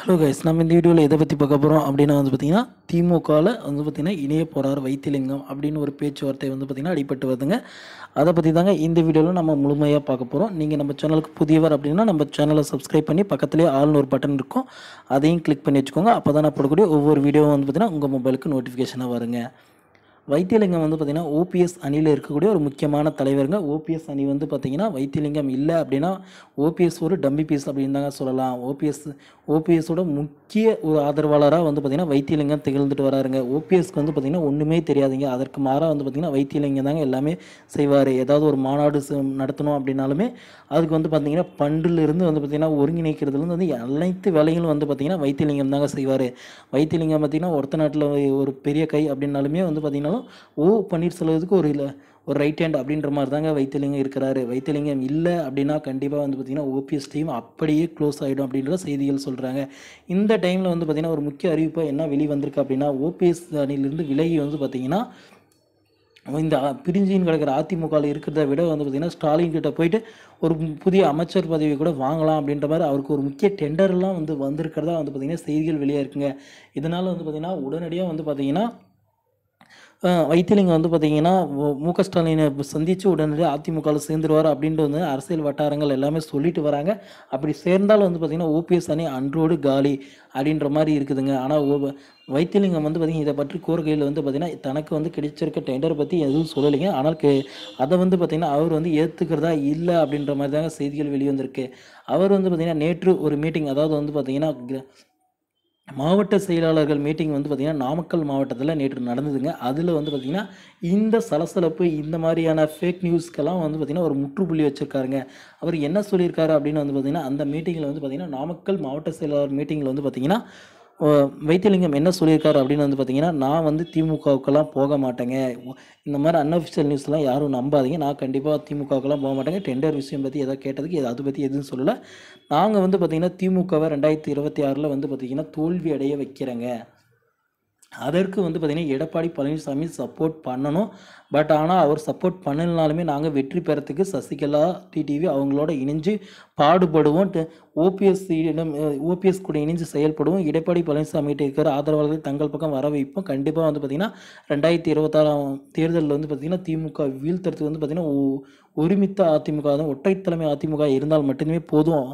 hello guys நம்ம இந்த வீடியோவில் எதை பற்றி பார்க்க போகிறோம் அப்படின்னா வந்து பார்த்திங்கன்னா திமுகவில் வந்து பார்த்திங்கன்னா இணைய போகிறார் வைத்தியலிங்கம் அப்படின்னு ஒரு பேச்சுவார்த்தை வந்து பார்த்திங்கன்னா அடிபட்டு வருதுங்க அதை பற்றி தாங்க இந்த வீடியோவில் நம்ம முழுமையாக பார்க்க போகிறோம் நீங்கள் நம்ம சேனலுக்கு புதியவர் அப்படின்னா நம்ம சேனலை சப்ஸ்கிரைப் பண்ணி பக்கத்துலேயே ஆள்னு ஒரு பட்டன் இருக்கும் அதையும் கிளிக் பண்ணி வச்சுக்கோங்க அப்போ தான் நான் போடக்கூடிய ஒவ்வொரு வீடியோவும் வந்து பார்த்திங்கன்னா உங்கள் மொபைலுக்கு நோட்டிஃபிகேஷனாக வருங்க வைத்தியலிங்கம் வந்து பார்த்திங்கன்னா ஓபிஎஸ் அணியில் இருக்கக்கூடிய ஒரு முக்கியமான தலைவருங்க ஓபிஎஸ் அணி வந்து பார்த்திங்கன்னா வைத்தியலிங்கம் இல்லை அப்படின்னா ஓபிஎஸ் ஒரு டம்பி பீஸ் அப்படின்னு தாங்க சொல்லலாம் ஓபிஎஸ் ஓபிஎஸோட முக்கிய ஒரு ஆதரவாளராக வந்து பார்த்திங்கன்னா வைத்தியலிங்கம் திகழ்ந்துட்டு வராருங்க ஓபிஎஸ்க்கு வந்து பார்த்திங்கன்னா ஒன்றுமே தெரியாதுங்க அதற்கு மாறாக வந்து பார்த்திங்கன்னா வைத்தியலிங்கம் தாங்க எல்லாமே செய்வார் ஏதாவது ஒரு மாநாடு நடத்தணும் அப்படின்னாலுமே அதுக்கு வந்து பார்த்திங்கன்னா பண்டிலிருந்து வந்து பார்த்திங்கன்னா ஒருங்கிணைக்கிறதுலேருந்து வந்து அனைத்து வேலைகளும் வந்து பார்த்திங்கன்னா வைத்தியலிங்கம் தாங்க செய்வார் வைத்தியலிங்கம் பார்த்திங்கன்னா ஒருத்த நாட்டில் ஒரு பெரிய கை அப்படின்னாலுமே வந்து பார்த்திங்கன்னா இருந்தாலும் ஓ பன்னீர்செல்வத்துக்கு ஒரு இல்லை ஒரு ரைட் ஹேண்ட் அப்படின்ற மாதிரி தாங்க வைத்தியலிங்கம் இருக்கிறாரு வைத்தியலிங்கம் இல்லை அப்படின்னா கண்டிப்பாக வந்து பார்த்திங்கன்னா ஓபிஎஸ் டீம் அப்படியே க்ளோஸ் ஆகிடும் அப்படின்ற செய்திகள் சொல்கிறாங்க இந்த டைமில் வந்து பார்த்திங்கன்னா ஒரு முக்கிய அறிவிப்பாக என்ன வெளி வந்திருக்கு அப்படின்னா ஓபிஎஸ் அணியிலிருந்து விலகி வந்து பார்த்திங்கன்னா இந்த பிரிஞ்சின்னு கிடக்கிற அதிமுகவில் இருக்கிறத விட வந்து பார்த்திங்கன்னா ஸ்டாலின் கிட்ட போயிட்டு ஒரு புதிய அமைச்சர் பதவி கூட வாங்கலாம் அப்படின்ற மாதிரி அவருக்கு ஒரு முக்கிய டெண்டர்லாம் வந்து வந்திருக்கிறதா வந்து பார்த்திங்கன்னா செய்திகள் வெளியாக இருக்குங்க இதனால் வந்து பார்த்திங்கன்னா உடனடியாக வந்து பார்த்திங்கன்னா வைத்திலிங்கம் வந்து பார்த்தீங்கன்னா மு க ஸ்டாலினை சந்தித்து உடனடியாக அதிமுகவில் சேர்ந்துருவார் அப்படின்ட்டு வந்து அரசியல் வட்டாரங்கள் எல்லாமே சொல்லிட்டு வராங்க அப்படி சேர்ந்தாலும் வந்து பார்த்திங்கன்னா ஓபிஎஸ் அணி அன்றோடு காலி அப்படின்ற மாதிரி இருக்குதுங்க ஆனால் வைத்திலிங்கம் வந்து பார்த்திங்கன்னா இதை பற்றி கோரிக்கையில் வந்து பார்த்திங்கன்னா தனக்கு வந்து கிடைச்சிருக்க டெண்டர் பற்றி எதுவும் சொல்லலைங்க ஆனால் அதை வந்து பார்த்திங்கன்னா அவர் வந்து ஏற்றுக்கிறதா இல்லை அப்படின்ற மாதிரி தாங்க செய்திகள் வெளிவந்திருக்கு அவர் வந்து பார்த்திங்கன்னா நேற்று ஒரு மீட்டிங் அதாவது வந்து பார்த்திங்கன்னா மாவட்ட செயலாளர்கள் மீட்டிங் வந்து பார்த்திங்கன்னா நாமக்கல் மாவட்டத்தில் நேற்று நடந்ததுங்க அதில் வந்து பார்த்திங்கன்னா இந்த சலசலப்பு இந்த மாதிரியான ஃபேக் நியூஸ்க்கெல்லாம் வந்து பார்த்திங்கன்னா ஒரு முற்றுப்புள்ளி வச்சுருக்காருங்க அவர் என்ன சொல்லியிருக்காரு அப்படின்னு வந்து பார்த்திங்கன்னா அந்த மீட்டிங்கில் வந்து பார்த்திங்கன்னா நாமக்கல் மாவட்ட செயலாளர் மீட்டிங்கில் வந்து பார்த்திங்கன்னா வைத்தியலிங்கம் என்ன சொல்லியிருக்காரு அப்படின்னு வந்து பார்த்தீங்கன்னா நான் வந்து திமுகவுக்கெல்லாம் போக மாட்டேங்க இந்த மாதிரி அன்அஃபிஷியல் நியூஸ்லாம் யாரும் நம்பாதீங்க நான் கண்டிப்பாக திமுகவுக்கெல்லாம் போக மாட்டேங்க டெண்டர் விஷயம் பற்றி எதாவது கேட்டதுக்கு அதை பற்றி எதுவும் சொல்லலை நாங்கள் வந்து பார்த்திங்கன்னா திமுகவை ரெண்டாயிரத்தி இருபத்தி ஆறில் வந்து பார்த்திங்கன்னா தோல்வி அடைய வைக்கிறேங்க அதற்கு வந்து பார்த்திங்கன்னா எடப்பாடி பழனிசாமி சப்போர்ட் பண்ணணும் பட் ஆனால் அவர் சப்போர்ட் பண்ணலனாலுமே நாங்கள் வெற்றி பெறத்துக்கு சசிகலா டிடிவி அவங்களோட இணைஞ்சு பாடுபடுவோம் ஓபிஎஸ் ஓபிஎஸ் கூட இணைஞ்சு செயல்படுவோம் எடப்பாடி பழனிசாமி கிட்ட இருக்கிற ஆதரவாளர்கள் தங்கள் பக்கம் வர வைப்போம் கண்டிப்பாக வந்து பார்த்திங்கன்னா ரெண்டாயிரத்தி இருபத்தாறாம் தேர்தலில் வந்து பார்த்திங்கன்னா திமுக வீழ்த்துறதுக்கு வந்து பார்த்திங்கன்னா ஒருமித்த அதிமுக தான் ஒற்றைத்தலைமை அதிமுக இருந்தால் மட்டுமே போதும்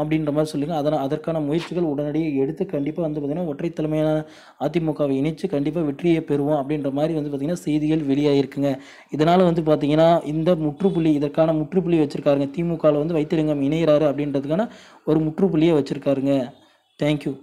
அப்படின்ற மாதிரி சொல்லுங்க அதனால் அதற்கான முயற்சிகள் உடனடியாக எடுத்து கண்டிப்பாக வந்து பார்த்திங்கன்னா ஒற்றை தலைமையான அதிமுகவை இணைச்சு கண்டிப்பாக வெற்றியை பெறுவோம் அப்படின்ற மாதிரி வந்து பார்த்திங்கன்னா செய்திகள் வெளியாகிருக்குங்க இதனால் வந்து பார்த்திங்கன்னா இந்த முற்றுப்புள்ளி இதற்கான முற்றுப்புள்ளி வச்சுருக்காருங்க திமுகவில் வந்து வைத்திலிங்கம் இணைகிறாரு அப்படின்றதுக்கான ஒரு முற்றுப்புள்ளியை வச்சுருக்காருங்க தேங்க்யூ